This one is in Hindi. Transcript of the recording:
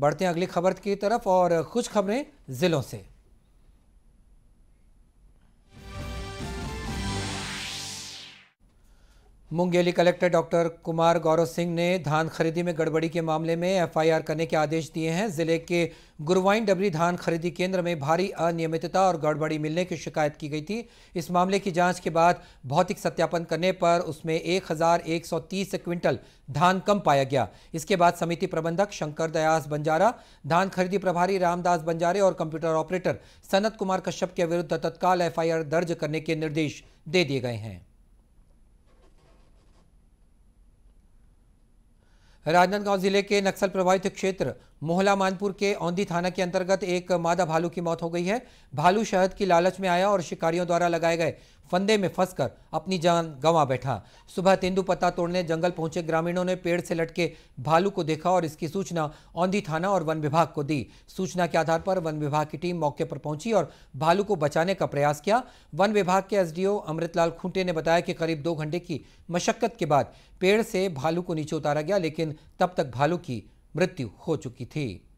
बढ़ते हैं अगली खबर की तरफ और कुछ खबरें ज़िलों से मुंगेली कलेक्टर डॉक्टर कुमार गौरव सिंह ने धान खरीदी में गड़बड़ी के मामले में एफआईआर करने के आदेश दिए हैं जिले के गुरुवाइन डबरी धान खरीदी केंद्र में भारी अनियमितता और गड़बड़ी मिलने की शिकायत की गई थी इस मामले की जांच के बाद भौतिक सत्यापन करने पर उसमें 1130 क्विंटल धान कम पाया गया इसके बाद समिति प्रबंधक शंकर दयास बंजारा धान खरीदी प्रभारी रामदास बंजारे और कंप्यूटर ऑपरेटर सनत कुमार कश्यप के विरुद्ध तत्काल एफ दर्ज करने के निर्देश दे दिए गए हैं राजनांदगांव जिले के नक्सल प्रभावित क्षेत्र मोहला मानपुर के औंधी थाना के अंतर्गत एक मादा भालू की मौत हो गई है भालू शहद की लालच में आया और शिकारियों द्वारा लगाए गए फंदे में फंसकर अपनी जान गंवा बैठा सुबह तेंदू पत्ता तोड़ने जंगल पहुंचे ग्रामीणों ने पेड़ से लटके भालू को देखा और इसकी सूचना औंधी थाना और वन विभाग को दी सूचना के आधार पर वन विभाग की टीम मौके पर पहुंची और भालू को बचाने का प्रयास किया वन विभाग के एसडीओ अमृतलाल खूंटे ने बताया कि करीब दो घंटे की मशक्कत के बाद पेड़ से भालू को नीचे उतारा गया लेकिन तब तक भालू की मृत्यु हो चुकी थी